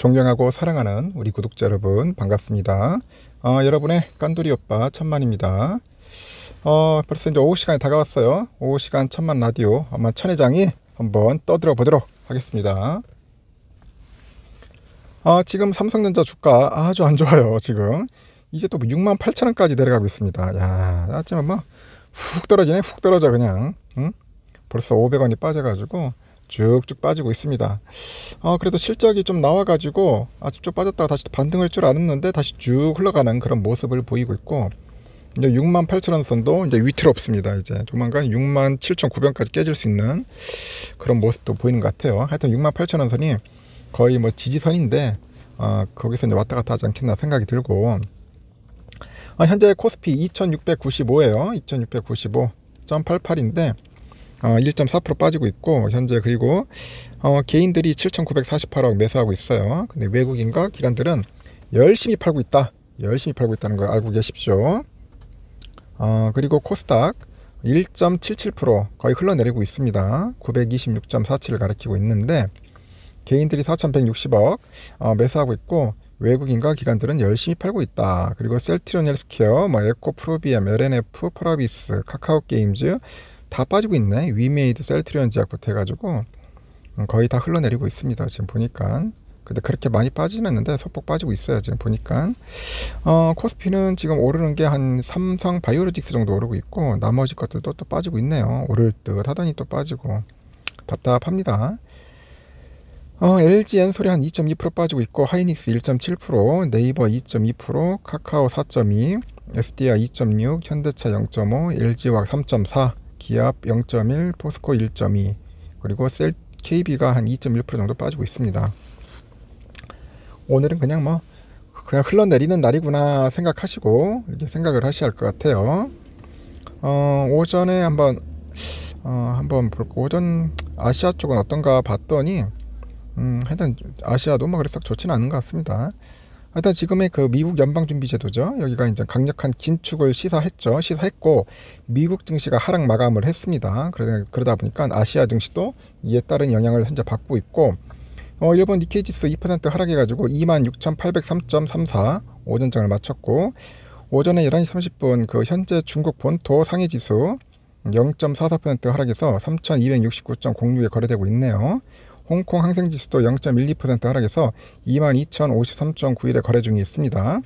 존경하고 사랑하는 우리 구독자 여러분 반갑습니다. 어, 여러분의 깐돌이 오빠 천만입니다. 어, 벌써 이제 오후 시간이 다가왔어요. 오후 시간 천만 라디오 아마 천회장이 한번 떠들어 보도록 하겠습니다. 어, 지금 삼성전자 주가 아주 안 좋아요. 지금 이제 또 6만 8천 원까지 내려가고 있습니다. 야, 하지만 뭐 훅 떨어지네, 훅 떨어져 그냥. 응? 벌써 500원이 빠져가지고 쭉쭉 빠지고 있습니다. 어, 그래도 실적이 좀 나와가지고 아직 접 빠졌다가 다시 반등할 줄 알았는데 다시 쭉 흘러가는 그런 모습을 보이고 있고 이제 6만 8천 원 선도 이제 위태롭습니다. 이제 조만간 6만 7천 9백까지 깨질 수 있는 그런 모습도 보이는 것 같아요. 하여튼 6만 8천 원 선이 거의 뭐 지지선인데 어, 거기서 이제 왔다 갔다 하지 않겠나 생각이 들고 어, 현재 코스피 2 6 9 5에요 2695.88인데 어, 1.4% 빠지고 있고 현재 그리고 어, 개인들이 7,948억 매수하고 있어요. 근데 외국인과 기관들은 열심히 팔고 있다. 열심히 팔고 있다는 걸 알고 계십시오. 어, 그리고 코스닥 1.77% 거의 흘러내리고 있습니다. 926.47을 가리키고 있는데 개인들이 4,160억 어, 매수하고 있고 외국인과 기관들은 열심히 팔고 있다. 그리고 셀트리온 헬스케어, 뭐 에코프로비엠, LNF, 퍼라비스, 카카오게임즈, 다 빠지고 있네. 위메이드 셀트리온 제약부터 해가지고 음, 거의 다 흘러내리고 있습니다. 지금 보니까. 근데 그렇게 많이 빠지는 않는데 소폭 빠지고 있어요. 지금 보니까. 어, 코스피는 지금 오르는 게 한 삼성 바이오로직스 정도 오르고 있고 나머지 것들도 또 빠지고 있네요. 오를 듯 하더니 또 빠지고 답답합니다. 어, LG 엔솔이 한 2.2% 빠지고 있고 하이닉스 1.7%, 네이버 2.2%, 카카오 4.2, SDI 2.6, 현대차 0.5, LG와 3.4, 기압 0.1, 포스코 1.2, 그리고 셀 KB가 한 2.1% 정도 빠지고 있습니다. 오늘은 그냥 뭐 그냥 흘러내리는 날이구나 생각하시고 이제 생각을 하셔야 할 것 같아요. 어, 오전에 한번 어, 한번 볼고 오전 아시아 쪽은 어떤가 봤더니 음, 하여튼 아시아도 뭐 그리 썩 좋지는 않은 것 같습니다. 하여튼 지금의 그 미국 연방준비제도죠. 여기가 이제 강력한 긴축을 시사했죠. 시사했고 미국 증시가 하락 마감을 했습니다. 그러다, 그러다 보니까 아시아 증시도 이에 따른 영향을 현재 받고 있고 어, 일본 니케이 지수 2% 하락해가지고 26,803.34 오전장을 마쳤고 오전에 11시 30분 그 현재 중국 본토 상해 지수 0.44% 하락해서 3,269.06에 거래되고 있네요. 홍콩 항생지수도 0.12% 하락해서 22,053.91에 거래 중에 있습니다.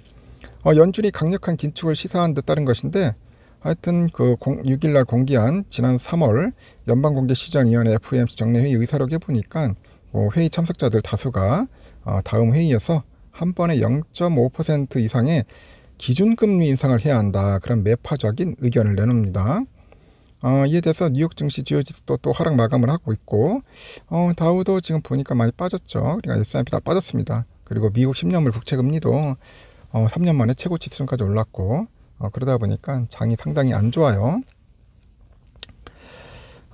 어, 연준이 강력한 긴축을 시사한 데 따른 것인데 하여튼 그 공, 6일날 공개한 지난 3월 연방공개시장위원회 FOMC 정례회의 의사록에 보니까 뭐 회의 참석자들 다수가 어, 다음 회의에서 한 번에 0.5% 이상의 기준금리 인상을 해야 한다 그런 매파적인 의견을 내놓습니다. 어, 이에 대해서 뉴욕 증시 주오지스도또 하락 마감을 하고 있고 어, 다우도 지금 보니까 많이 빠졌죠. 그러니까 S&P 다 빠졌습니다. 그리고 미국 10년물 국채금리도 어, 3년 만에 최고치 수준까지 올랐고 어, 그러다 보니까 장이 상당히 안 좋아요.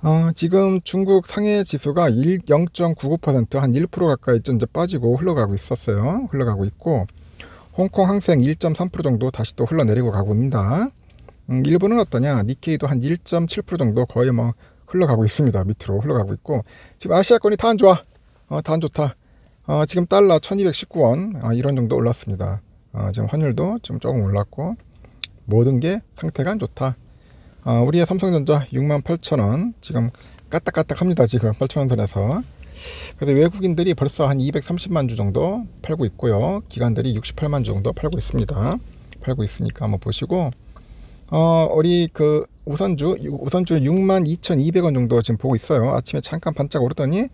어, 지금 중국 상해 지수가 0.99%한 1% 가까이 이제 빠지고 흘러가고 있었어요. 흘러가고 있고 홍콩 항생 1.3% 정도 다시 또 흘러내리고 가고 있습니다. 음, 일본은 어떠냐? 니케이도 한 1.7% 정도 거의 뭐 흘러가고 있습니다. 밑으로 흘러가고 있고 지금 아시아권이 다 안 좋아. 어, 다안 좋다. 어, 지금 달러 1219원 아, 어, 이런 정도 올랐습니다. 어, 지금 환율도 좀 조금 올랐고 모든 게 상태가 안 좋다. 아, 우리의 삼성전자 68,000원 지금 까딱까딱합니다. 지금 8,000원 선에서 그래서 외국인들이 벌써 한 230만 주 정도 팔고 있고요. 기관들이 68만 주 정도 팔고 있습니다. 팔고 있으니까 한번 보시고 어, 우리 그 우선주 우선주 62,200원 정도 지금 보고 있어요. 아침에 잠깐 반짝 오르더니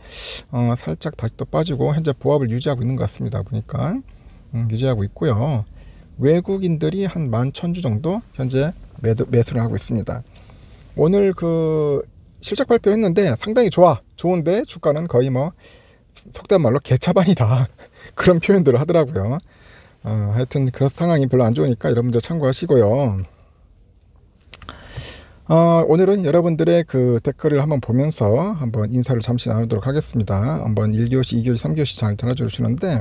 어, 살짝 다시 또 빠지고 현재 보합을 유지하고 있는 것 같습니다. 보니까 음, 유지하고 있고요. 외국인들이 한 11,000주 정도 현재 매도, 매수를 하고 있습니다. 오늘 그 실적 발표했는데 상당히 좋아 좋은데 주가는 거의 뭐 속된 말로 개차반이다 그런 표현들을 하더라고요. 어, 하여튼 그런 상황이 별로 안 좋으니까 여러분들 참고하시고요. 어, 오늘은 여러분들의 그 댓글을 한번 보면서 한번 인사를 잠시 나누도록 하겠습니다. 한번 1교시, 2교시, 3교시 잘 달아주시는데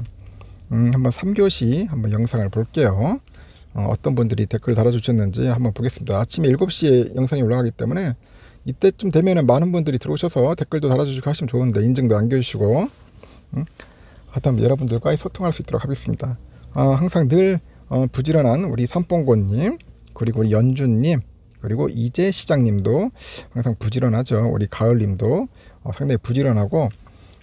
음, 한번 3교시 한번 영상을 볼게요. 어, 떤 분들이 댓글 달아주셨는지 한번 보겠습니다. 아침에 7시에 영상이 올라가기 때문에 이때쯤 되면 은 많은 분들이 들어오셔서 댓글도 달아주시고 하시면 좋은데 인증도 남겨주시고 음, 하여튼 여러분들과의 소통할 수 있도록 하겠습니다. 어, 항상 늘 어, 부지런한 우리 삼봉고님 그리고 우리 연준님 그리고 이제 시장님도 항상 부지런하죠. 우리 가을님도 어, 상당히 부지런하고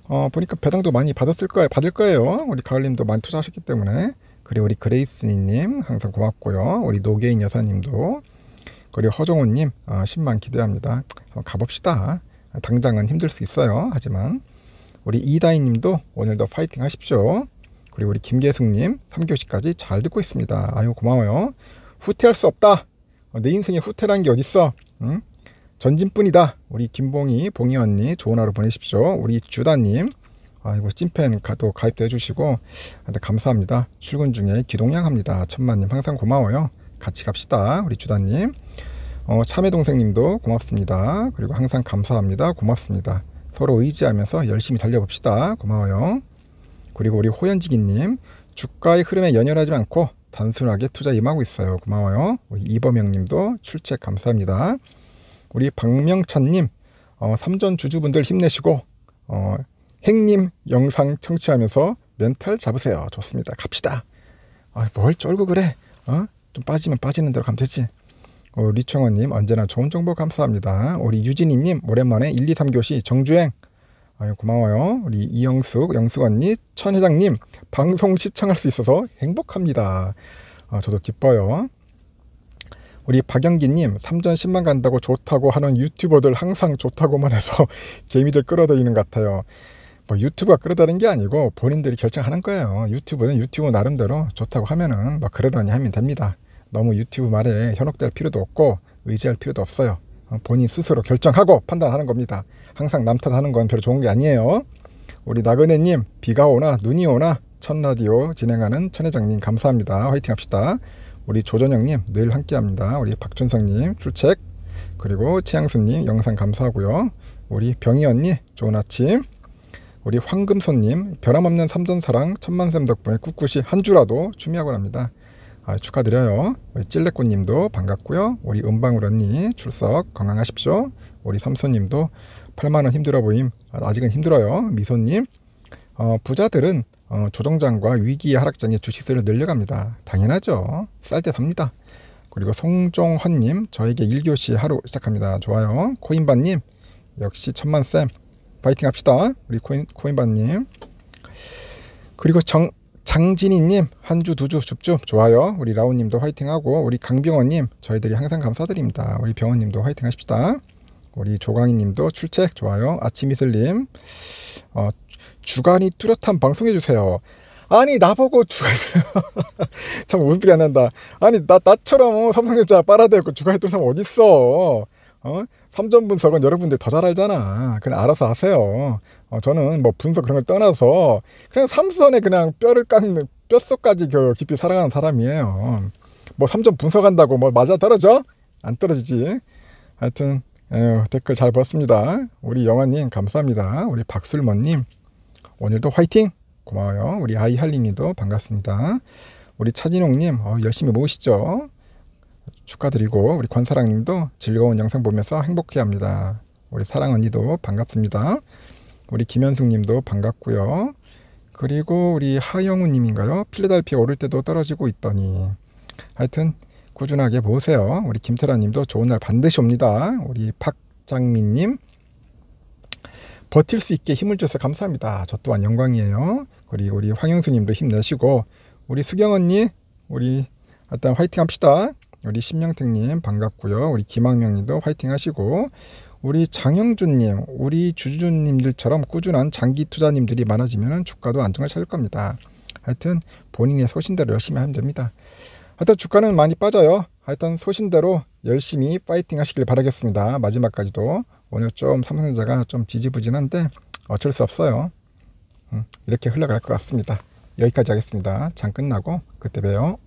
어, 보니까 배당도 많이 받았을 거예요. 받을 거예요. 우리 가을님도 많이 투자하셨기 때문에 그리고 우리 그레이스님 항상 고맙고요. 우리 노게인 여사님도 그리고 허정훈님 어, 10만 기대합니다. 한번 가봅시다. 당장은 힘들 수 있어요. 하지만 우리 이다희님도 오늘도 파이팅 하십시오. 그리고 우리 김계승님 3교시까지 잘 듣고 있습니다. 아유 고마워요. 후퇴할 수 없다. 어, 내 인생에 후퇴란 게 어딨어? 응? 전진뿐이다. 우리 김봉이, 봉이 언니 좋은 하루 보내십시오. 우리 주다님 아이고 찐팬 가도 가입도 해주시고 아, 감사합니다. 출근 중에 기동량 합니다. 천만님 항상 고마워요. 같이 갑시다. 우리 주다님 어, 참외동생님도 고맙습니다. 그리고 항상 감사합니다. 고맙습니다. 서로 의지하면서 열심히 달려봅시다. 고마워요. 그리고 우리 호연지기님 주가의 흐름에 연연하지 않고 단순하게 투자 임하고 있어요. 고마워요. 우리 이범영님도 출첵 감사합니다. 우리 박명찬님 어, 삼전 주주분들 힘내시고 어, 행님 영상 청취하면서 멘탈 잡으세요. 좋습니다. 갑시다. 아, 뭘 쫄고 그래? 어? 좀 빠지면 빠지는 대로 가면 되지. 어, 리청원님 언제나 좋은 정보 감사합니다. 우리 유진이님 오랜만에 1, 2, 3교시 정주행 아유 고마워요. 우리 이영숙, 영숙 언니, 천 회장님 방송 시청할 수 있어서 행복합니다. 어, 저도 기뻐요. 우리 박영기님 3전 10만 간다고 좋다고 하는 유튜버들 항상 좋다고만 해서 개미들 끌어들이는 것 같아요. 뭐 유튜브가 끌어다는 게 아니고 본인들이 결정하는 거예요. 유튜브는 유튜브 나름대로 좋다고 하면은 막 뭐 그러려니 하면 됩니다. 너무 유튜브 말에 현혹될 필요도 없고 의지할 필요도 없어요. 본인 스스로 결정하고 판단하는 겁니다. 항상 남탓하는 건 별로 좋은 게 아니에요. 우리 나그네님 비가 오나 눈이 오나 첫 라디오 진행하는 천회장님 감사합니다. 화이팅 합시다. 우리 조전영님 늘 함께합니다. 우리 박준성님 출첵 그리고 최양수님 영상 감사하고요. 우리 병희 언니 좋은 아침 우리 황금손님 변함없는 삼전사랑 천만샘 덕분에 꿋꿋이 한 주라도 준비하곤 합니다. 아, 축하드려요. 우리 찔레꽃님도 반갑고요. 우리 은방울 언니 출석 건강하십시오. 우리 삼손님도 8만원 힘들어 보임. 아, 아직은 힘들어요. 미소님. 어, 부자들은 어, 조정장과 위기의 하락장에 주식세를 늘려갑니다. 당연하죠. 쌀 때 삽니다. 그리고 송종헌님 저에게 1교시 하루 시작합니다. 좋아요. 코인반님 역시 천만쌤 파이팅 합시다. 우리 코인, 코인반님 그리고 정, 장진희님 한주 두주 주, 줍줍 좋아요 우리 라온님도 화이팅하고 우리 강병원님 저희들이 항상 감사드립니다 우리 병원님도 화이팅하십시다 우리 조광희님도 출첵 좋아요 아침이슬님 어, 주간이 뚜렷한 방송해주세요 아니 나보고 주간이 참 웃음이 안 난다 아니 나 나처럼 어, 삼성전자 빨아대고 주간이 뚜렷하면 어딨어 어? 3점 분석은 여러분들 더 잘 알잖아. 그냥 알아서 하세요. 어, 저는 뭐 분석 그런 걸 떠나서 그냥 삼선에 그냥 뼈를 깎는 뼛속까지 그 깊이 살아가는 사람이에요. 뭐 3점 분석한다고 뭐 맞아 떨어져? 안 떨어지지. 하여튼 에휴, 댓글 잘 봤습니다. 우리 영아님 감사합니다. 우리 박술머님 오늘도 화이팅! 고마워요. 우리 아이할리님도 반갑습니다. 우리 차진홍님 어, 열심히 모으시죠. 축하드리고 우리 권사랑님도 즐거운 영상 보면서 행복해합니다. 우리 사랑 언니도 반갑습니다. 우리 김현숙님도 반갑고요. 그리고 우리 하영우님인가요? 필라델피아 오를 때도 떨어지고 있더니 하여튼 꾸준하게 보세요. 우리 김태라님도 좋은 날 반드시 옵니다. 우리 박장민님 버틸 수 있게 힘을 줘서 감사합니다. 저 또한 영광이에요. 그리고 우리 황영수님도 힘내시고 우리 수경 언니 우리 일단 화이팅 합시다. 우리 심명택님 반갑고요. 우리 김학명님도 화이팅 하시고 우리 장영준님, 우리 주주님들처럼 꾸준한 장기 투자님들이 많아지면 주가도 안정을 찾을 겁니다. 하여튼 본인의 소신대로 열심히 하면 됩니다. 하여튼 주가는 많이 빠져요. 하여튼 소신대로 열심히 파이팅 하시길 바라겠습니다. 마지막까지도 오늘 좀 삼성전자가 좀 지지부진한데 어쩔 수 없어요. 음, 이렇게 흘러갈 것 같습니다. 여기까지 하겠습니다. 장 끝나고 그때 봬요.